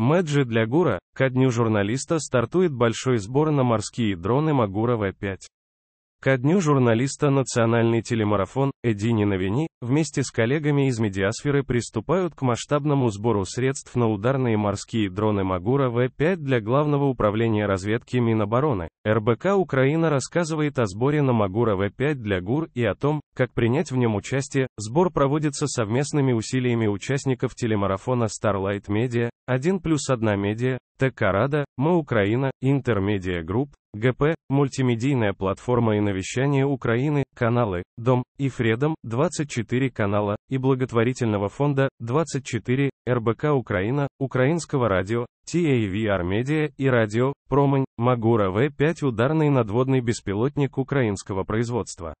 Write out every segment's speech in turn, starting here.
Мэджи для Гура, ко дню журналиста стартует большой сбор на морские дроны Магура Магурова 5. Ко дню журналиста национальный телемарафон «Эдини на Вини» вместе с коллегами из медиасферы приступают к масштабному сбору средств на ударные морские дроны Магура В-5 для Главного управления разведки Минобороны. РБК Украина рассказывает о сборе на Магура В-5 для ГУР и о том, как принять в нем участие, сбор проводится совместными усилиями участников телемарафона Starlight Media, 1 плюс 1 Media, ТК Рада, Мы Украина, Интермедиа Групп, ГП, мультимедийная платформа и навещание Украины, каналы, Дом, и Фредом, 24 канала, и благотворительного фонда, 24, РБК Украина, Украинского радио, TAVR Media а и радио, Промань, Магура В5 ударный надводный беспилотник украинского производства.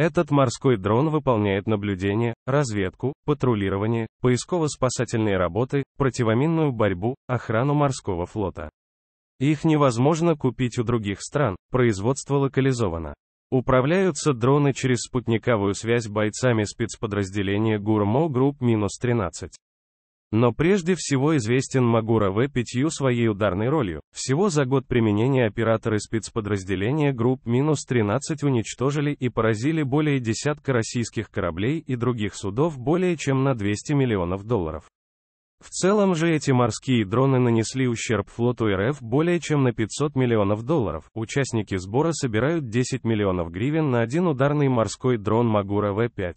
Этот морской дрон выполняет наблюдение, разведку, патрулирование, поисково-спасательные работы, противоминную борьбу, охрану морского флота. Их невозможно купить у других стран, производство локализовано. Управляются дроны через спутниковую связь бойцами спецподразделения ГУРМО Групп-13. Но прежде всего известен Магура В пятью своей ударной ролью. Всего за год применения операторы спецподразделения групп минус 13 уничтожили и поразили более десятка российских кораблей и других судов более чем на 200 миллионов долларов. В целом же эти морские дроны нанесли ущерб флоту РФ более чем на 500 миллионов долларов. Участники сбора собирают 10 миллионов гривен на один ударный морской дрон Магура В-5.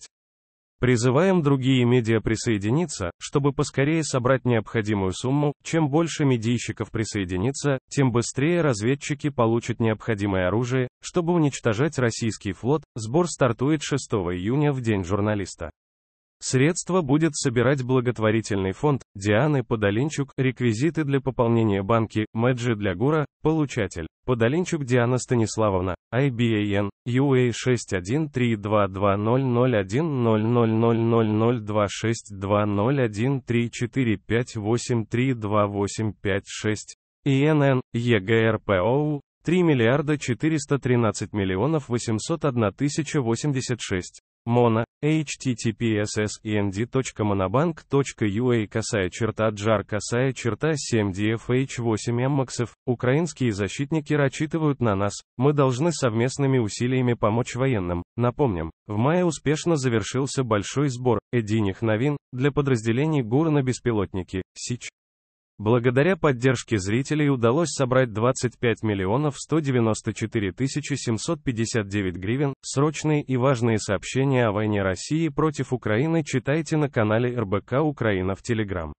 Призываем другие медиа присоединиться, чтобы поскорее собрать необходимую сумму, чем больше медийщиков присоединится, тем быстрее разведчики получат необходимое оружие, чтобы уничтожать российский флот, сбор стартует 6 июня в День журналиста. Средства будет собирать благотворительный фонд Дианы Подолинчук. реквизиты для пополнения банки, Мэджи для Гура, получатель. Подолинчук Диана Станиславовна, IBAN, UA 6132200000262013458328565, ИНН, ЕГРПОУ, 3 миллиарда 413 миллионов 801 тысяча 86. Mono, https snd.monobank.ua косая черта джар косая черта 7dfh8mmaxf, украинские защитники рассчитывают на нас, мы должны совместными усилиями помочь военным. Напомним, в мае успешно завершился большой сбор «Эдиних новин» для подразделений ГУР на беспилотники, СИЧ. Благодаря поддержке зрителей удалось собрать 25 миллионов 194 тысячи 759 гривен. Срочные и важные сообщения о войне России против Украины читайте на канале РБК Украина в Телеграм.